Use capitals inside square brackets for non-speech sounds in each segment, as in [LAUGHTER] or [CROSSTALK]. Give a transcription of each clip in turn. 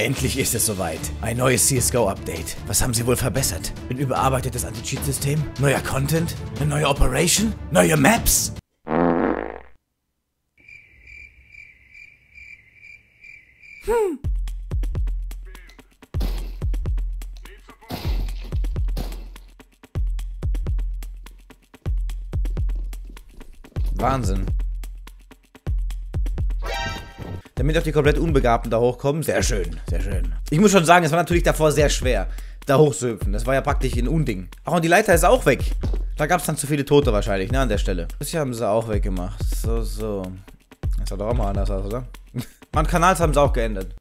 Endlich ist es soweit. Ein neues CSGO-Update. Was haben sie wohl verbessert? Ein überarbeitetes Anti-Cheat-System? Neuer Content? Eine neue Operation? Neue Maps? Hm. Wahnsinn damit auch die komplett Unbegabten da hochkommen. Sehr schön, sehr schön. Ich muss schon sagen, es war natürlich davor sehr schwer, da hochzuhüpfen. Das war ja praktisch ein Unding. Ach, und die Leiter ist auch weg. Da gab es dann zu viele Tote wahrscheinlich, ne, an der Stelle. Das hier haben sie auch weggemacht. So, so. Das sah doch auch mal anders aus, oder? [LAUGHS] Mann, Kanals haben sie auch geändert.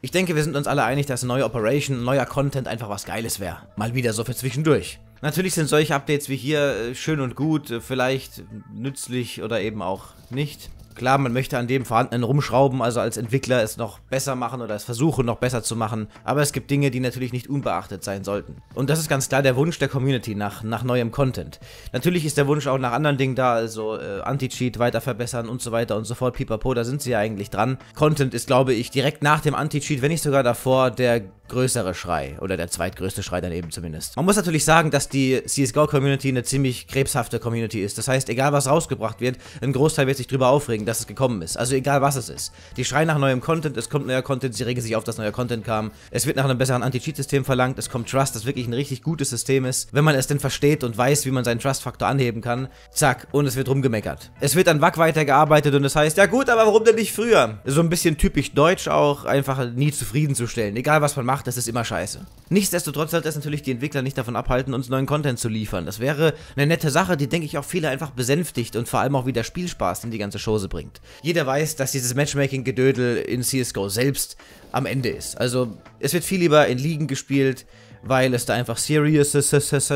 Ich denke, wir sind uns alle einig, dass eine neue Operation, neuer Content einfach was Geiles wäre. Mal wieder so für zwischendurch. Natürlich sind solche Updates wie hier äh, schön und gut, äh, vielleicht nützlich oder eben auch nicht. Klar, man möchte an dem Vorhandenen rumschrauben, also als Entwickler es noch besser machen oder es versuchen, noch besser zu machen, aber es gibt Dinge, die natürlich nicht unbeachtet sein sollten. Und das ist ganz klar der Wunsch der Community nach, nach neuem Content. Natürlich ist der Wunsch auch nach anderen Dingen da, also äh, Anti-Cheat weiter verbessern und so weiter und so fort, pipapo, da sind sie ja eigentlich dran. Content ist, glaube ich, direkt nach dem Anti-Cheat, wenn nicht sogar davor, der größere Schrei oder der zweitgrößte Schrei daneben zumindest. Man muss natürlich sagen, dass die CSGO-Community eine ziemlich krebshafte Community ist. Das heißt, egal was rausgebracht wird, ein Großteil wird sich darüber aufregen, dass es gekommen ist. Also egal was es ist. Die schreien nach neuem Content, es kommt neuer Content, sie regen sich auf, dass neuer Content kam. Es wird nach einem besseren Anti-Cheat-System verlangt, es kommt Trust, das wirklich ein richtig gutes System ist. Wenn man es denn versteht und weiß, wie man seinen Trust-Faktor anheben kann, zack, und es wird rumgemeckert. Es wird an Wack weitergearbeitet und es heißt, ja gut, aber warum denn nicht früher? So ein bisschen typisch deutsch auch, einfach nie zufriedenzustellen. Egal was man macht, macht, das ist immer scheiße. Nichtsdestotrotz sollte es natürlich die Entwickler nicht davon abhalten, uns neuen Content zu liefern. Das wäre eine nette Sache, die, denke ich, auch viele einfach besänftigt und vor allem auch wieder Spielspaß in die ganze Chose bringt. Jeder weiß, dass dieses Matchmaking-Gedödel in CSGO selbst am Ende ist. Also, es wird viel lieber in Ligen gespielt, weil es da einfach serious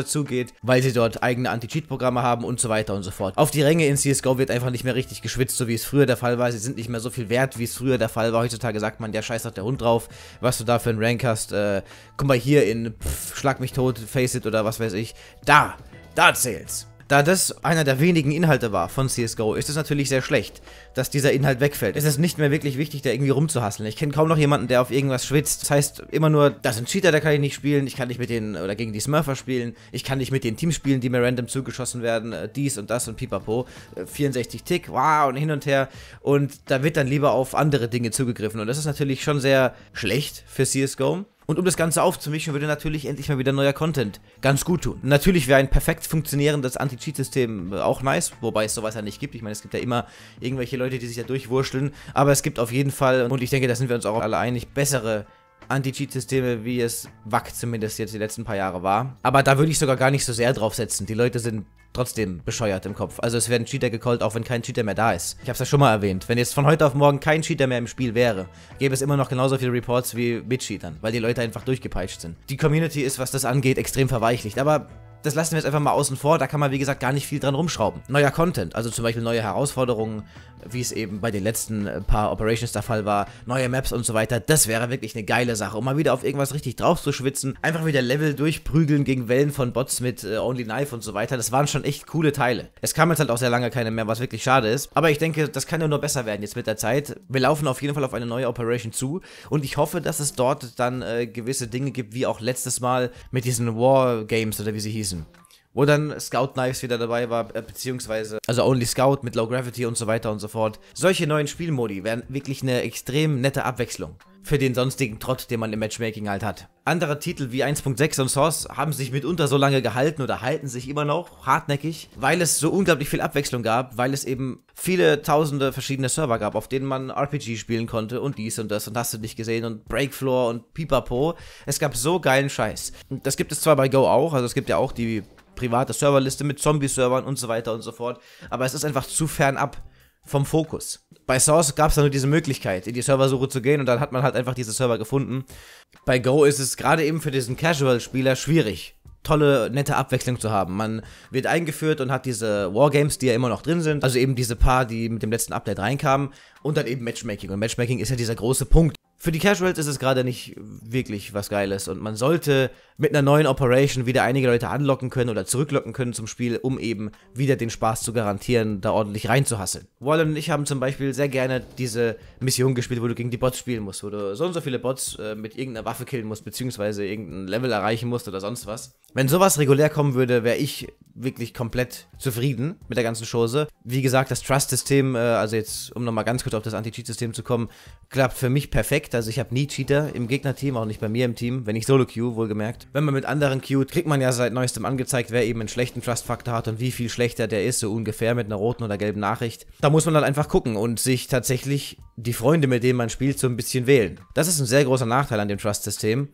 zugeht, weil sie dort eigene Anti-Cheat-Programme haben und so weiter und so fort. Auf die Ränge in CSGO wird einfach nicht mehr richtig geschwitzt, so wie es früher der Fall war. Sie sind nicht mehr so viel wert, wie es früher der Fall war. Heutzutage sagt man, der scheiß hat der Hund drauf, was du da für einen Rank hast. Äh, guck mal hier in pff, Schlag mich tot, Face it oder was weiß ich. Da, da zählt's. Da das einer der wenigen Inhalte war von CSGO, ist es natürlich sehr schlecht, dass dieser Inhalt wegfällt. Es ist nicht mehr wirklich wichtig, da irgendwie rumzuhasseln. Ich kenne kaum noch jemanden, der auf irgendwas schwitzt. Das heißt immer nur, das sind Cheater, da kann ich nicht spielen, ich kann nicht mit denen oder gegen die Smurfer spielen, ich kann nicht mit den Teams spielen, die mir random zugeschossen werden, äh, dies und das und pipapo. 64 äh, Tick, wow, und hin und her. Und da wird dann lieber auf andere Dinge zugegriffen. Und das ist natürlich schon sehr schlecht für CSGO. Und um das Ganze aufzumischen, würde natürlich endlich mal wieder neuer Content ganz gut tun. Natürlich wäre ein perfekt funktionierendes Anti-Cheat-System auch nice, wobei es sowas ja nicht gibt. Ich meine, es gibt ja immer irgendwelche Leute, die sich da durchwurschteln, aber es gibt auf jeden Fall, und ich denke, da sind wir uns auch alle einig, bessere Anti-Cheat-Systeme, wie es WAC zumindest jetzt die letzten paar Jahre war. Aber da würde ich sogar gar nicht so sehr drauf setzen. Die Leute sind trotzdem bescheuert im Kopf. Also es werden Cheater gecallt, auch wenn kein Cheater mehr da ist. Ich habe es ja schon mal erwähnt. Wenn jetzt von heute auf morgen kein Cheater mehr im Spiel wäre, gäbe es immer noch genauso viele Reports wie mit Cheatern, weil die Leute einfach durchgepeitscht sind. Die Community ist, was das angeht, extrem verweichlicht. Aber das lassen wir jetzt einfach mal außen vor. Da kann man, wie gesagt, gar nicht viel dran rumschrauben. Neuer Content, also zum Beispiel neue Herausforderungen, wie es eben bei den letzten äh, paar Operations der Fall war, neue Maps und so weiter. Das wäre wirklich eine geile Sache, um mal wieder auf irgendwas richtig drauf zu schwitzen. Einfach wieder Level durchprügeln gegen Wellen von Bots mit äh, Only Knife und so weiter. Das waren schon echt coole Teile. Es kam jetzt halt auch sehr lange keine mehr, was wirklich schade ist. Aber ich denke, das kann ja nur besser werden jetzt mit der Zeit. Wir laufen auf jeden Fall auf eine neue Operation zu und ich hoffe, dass es dort dann äh, gewisse Dinge gibt, wie auch letztes Mal mit diesen War Games oder wie sie hießen Season. Wo dann Scout Knives wieder dabei war, äh, beziehungsweise, also Only Scout mit Low Gravity und so weiter und so fort. Solche neuen Spielmodi wären wirklich eine extrem nette Abwechslung für den sonstigen Trott, den man im Matchmaking halt hat. Andere Titel wie 1.6 und Source haben sich mitunter so lange gehalten oder halten sich immer noch hartnäckig, weil es so unglaublich viel Abwechslung gab, weil es eben viele tausende verschiedene Server gab, auf denen man RPG spielen konnte und dies und das und hast du nicht gesehen und Breakfloor und Pipapo. Es gab so geilen Scheiß. Das gibt es zwar bei Go auch, also es gibt ja auch die private Serverliste mit Zombie-Servern und so weiter und so fort. Aber es ist einfach zu fern ab vom Fokus. Bei Source gab es da nur diese Möglichkeit, in die Serversuche zu gehen und dann hat man halt einfach diese Server gefunden. Bei Go ist es gerade eben für diesen Casual-Spieler schwierig, tolle, nette Abwechslung zu haben. Man wird eingeführt und hat diese Wargames, die ja immer noch drin sind, also eben diese paar, die mit dem letzten Update reinkamen und dann eben Matchmaking. Und Matchmaking ist ja dieser große Punkt, für die Casuals ist es gerade nicht wirklich was Geiles und man sollte mit einer neuen Operation wieder einige Leute anlocken können oder zurücklocken können zum Spiel, um eben wieder den Spaß zu garantieren, da ordentlich reinzuhasseln. Wallen und ich haben zum Beispiel sehr gerne diese Mission gespielt, wo du gegen die Bots spielen musst, wo du so und so viele Bots äh, mit irgendeiner Waffe killen musst, beziehungsweise irgendein Level erreichen musst oder sonst was. Wenn sowas regulär kommen würde, wäre ich wirklich komplett zufrieden mit der ganzen Chose. Wie gesagt, das Trust-System, äh, also jetzt um nochmal ganz kurz auf das Anti-Cheat-System zu kommen, klappt für mich perfekt gedeckt. Also ich habe nie Cheater im Gegnerteam, auch nicht bei mir im Team, wenn ich solo queue, wohlgemerkt. Wenn man mit anderen queuet, kriegt man ja seit neuestem angezeigt, wer eben einen schlechten Trust-Faktor hat und wie viel schlechter der ist, so ungefähr mit einer roten oder gelben Nachricht. Da muss man dann einfach gucken und sich tatsächlich die Freunde, mit denen man spielt, so ein bisschen wählen. Das ist ein sehr großer Nachteil an dem Trust-System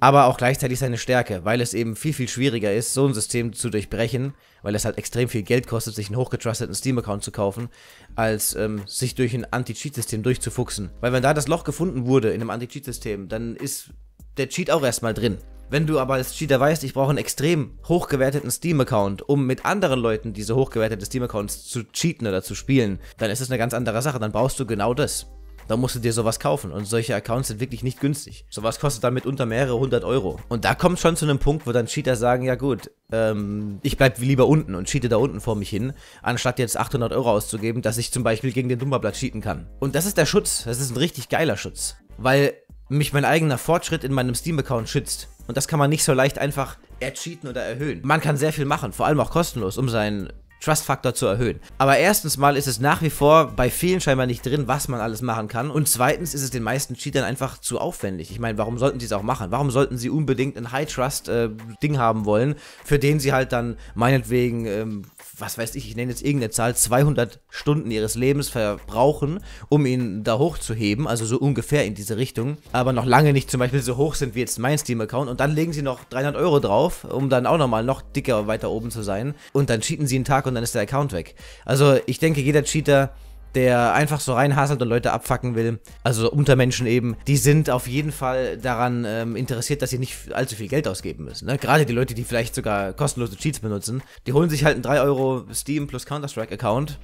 aber auch gleichzeitig seine Stärke, weil es eben viel, viel schwieriger ist, so ein System zu durchbrechen, weil es halt extrem viel Geld kostet, sich einen hochgetrusteten Steam-Account zu kaufen, als ähm, sich durch ein Anti-Cheat-System durchzufuchsen. Weil wenn da das Loch gefunden wurde in einem Anti-Cheat-System, dann ist der Cheat auch erstmal drin. Wenn du aber als Cheater weißt, ich brauche einen extrem hochgewerteten Steam-Account, um mit anderen Leuten diese hochgewerteten Steam-Accounts zu cheaten oder zu spielen, dann ist es eine ganz andere Sache. Dann brauchst du genau das da musst du dir sowas kaufen. Und solche Accounts sind wirklich nicht günstig. Sowas kostet dann mitunter mehrere hundert Euro. Und da kommt schon zu einem Punkt, wo dann Cheater sagen, ja gut, ähm, ich bleib lieber unten und cheate da unten vor mich hin, anstatt jetzt 800 Euro auszugeben, dass ich zum Beispiel gegen den Dummerblatt cheaten kann. Und das ist der Schutz. Das ist ein richtig geiler Schutz. Weil mich mein eigener Fortschritt in meinem Steam-Account schützt. Und das kann man nicht so leicht einfach ercheaten oder erhöhen. Man kann sehr viel machen, vor allem auch kostenlos, um seinen Trust-Faktor zu erhöhen. Aber erstens mal ist es nach wie vor bei vielen scheinbar nicht drin, was man alles machen kann. Und zweitens ist es den meisten Cheatern einfach zu aufwendig. Ich meine, warum sollten sie es auch machen? Warum sollten sie unbedingt ein High-Trust-Ding äh, haben wollen, für den sie halt dann meinetwegen, ähm, was weiß ich, ich nenne jetzt irgendeine Zahl, 200 Stunden ihres Lebens verbrauchen, um ihn da hochzuheben, also so ungefähr in diese Richtung, aber noch lange nicht zum Beispiel so hoch sind wie jetzt mein Steam-Account und dann legen sie noch 300 Euro drauf, um dann auch nochmal noch dicker weiter oben zu sein und dann cheaten sie einen Tag und dann ist der Account weg. Also ich denke, jeder Cheater der einfach so reinhasselt und Leute abfacken will, also Untermenschen eben, die sind auf jeden Fall daran ähm, interessiert, dass sie nicht allzu viel Geld ausgeben müssen. Ne? Gerade die Leute, die vielleicht sogar kostenlose Cheats benutzen, die holen sich halt einen 3 Euro Steam plus Counter-Strike-Account,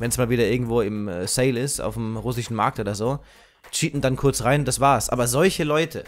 wenn es mal wieder irgendwo im äh, Sale ist, auf dem russischen Markt oder so, cheaten dann kurz rein, das war's. Aber solche Leute,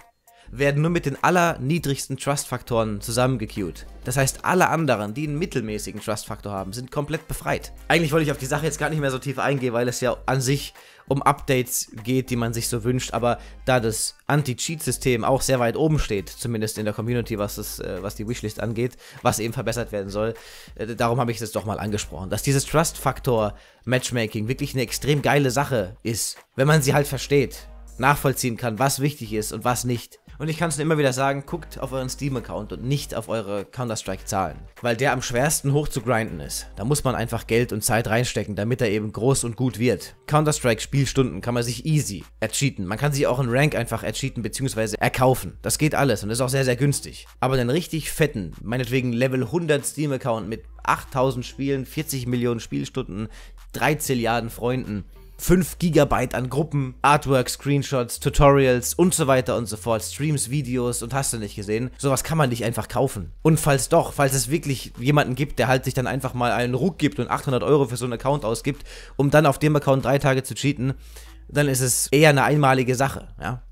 werden nur mit den allerniedrigsten Trust-Faktoren zusammengequeued. Das heißt, alle anderen, die einen mittelmäßigen Trust-Faktor haben, sind komplett befreit. Eigentlich wollte ich auf die Sache jetzt gar nicht mehr so tief eingehen, weil es ja an sich um Updates geht, die man sich so wünscht, aber da das Anti-Cheat-System auch sehr weit oben steht, zumindest in der Community, was, das, äh, was die Wishlist angeht, was eben verbessert werden soll, äh, darum habe ich es doch mal angesprochen, dass dieses Trust-Faktor-Matchmaking wirklich eine extrem geile Sache ist, wenn man sie halt versteht, nachvollziehen kann, was wichtig ist und was nicht. Und ich kann es immer wieder sagen, guckt auf euren Steam-Account und nicht auf eure Counter-Strike-Zahlen. Weil der am schwersten hoch zu grinden ist. Da muss man einfach Geld und Zeit reinstecken, damit er eben groß und gut wird. Counter-Strike-Spielstunden kann man sich easy ercheaten. Man kann sich auch einen Rank einfach ercheaten bzw. erkaufen. Das geht alles und ist auch sehr, sehr günstig. Aber einen richtig fetten, meinetwegen Level 100 Steam-Account mit 8000 Spielen, 40 Millionen Spielstunden, 3 Milliarden Freunden, 5 GB an Gruppen, Artwork, Screenshots, Tutorials und so weiter und so fort, Streams, Videos und hast du nicht gesehen. Sowas kann man nicht einfach kaufen. Und falls doch, falls es wirklich jemanden gibt, der halt sich dann einfach mal einen Ruck gibt und 800 Euro für so einen Account ausgibt, um dann auf dem Account drei Tage zu cheaten, dann ist es eher eine einmalige Sache, ja,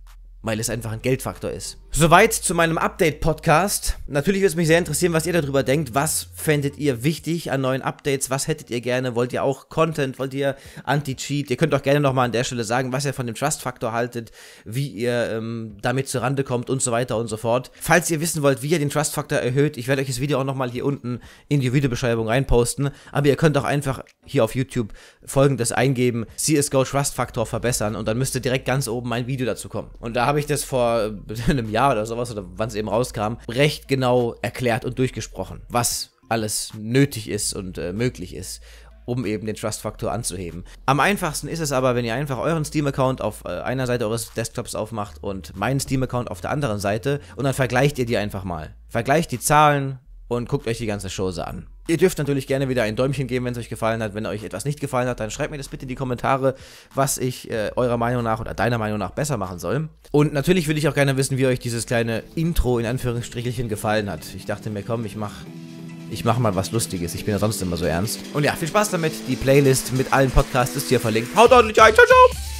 weil es einfach ein Geldfaktor ist. Soweit zu meinem Update-Podcast. Natürlich würde es mich sehr interessieren, was ihr darüber denkt. Was fändet ihr wichtig an neuen Updates? Was hättet ihr gerne? Wollt ihr auch Content? Wollt ihr Anti-Cheat? Ihr könnt auch gerne nochmal an der Stelle sagen, was ihr von dem Trust-Faktor haltet, wie ihr ähm, damit zurande kommt und so weiter und so fort. Falls ihr wissen wollt, wie ihr den Trust-Faktor erhöht, ich werde euch das Video auch nochmal hier unten in die Videobeschreibung reinposten. Aber ihr könnt auch einfach hier auf YouTube folgendes eingeben: CSGO Trust-Faktor verbessern und dann müsste direkt ganz oben mein Video dazu kommen. Und da habe ich das vor äh, [LAUGHS] einem Jahr Jahr oder sowas, oder wann es eben rauskam, recht genau erklärt und durchgesprochen, was alles nötig ist und äh, möglich ist um eben den Trust-Faktor anzuheben. Am einfachsten ist es aber, wenn ihr einfach euren Steam-Account auf äh, einer Seite eures Desktops aufmacht und meinen Steam-Account auf der anderen Seite und dann vergleicht ihr die einfach mal. Vergleicht die Zahlen und guckt euch die ganze Chose an. Ihr dürft natürlich gerne wieder ein Däumchen geben, wenn es euch gefallen hat. Wenn euch etwas nicht gefallen hat, dann schreibt mir das bitte in die Kommentare, was ich äh, eurer Meinung nach oder deiner Meinung nach besser machen soll. Und natürlich würde ich auch gerne wissen, wie euch dieses kleine Intro in Anführungsstrichelchen gefallen hat. Ich dachte mir, komm, ich mach, ich mach mal was Lustiges. Ich bin ja sonst immer so ernst. Und ja, viel Spaß damit. Die Playlist mit allen Podcasts ist hier verlinkt. Haut ordentlich ein. Ciao, ciao.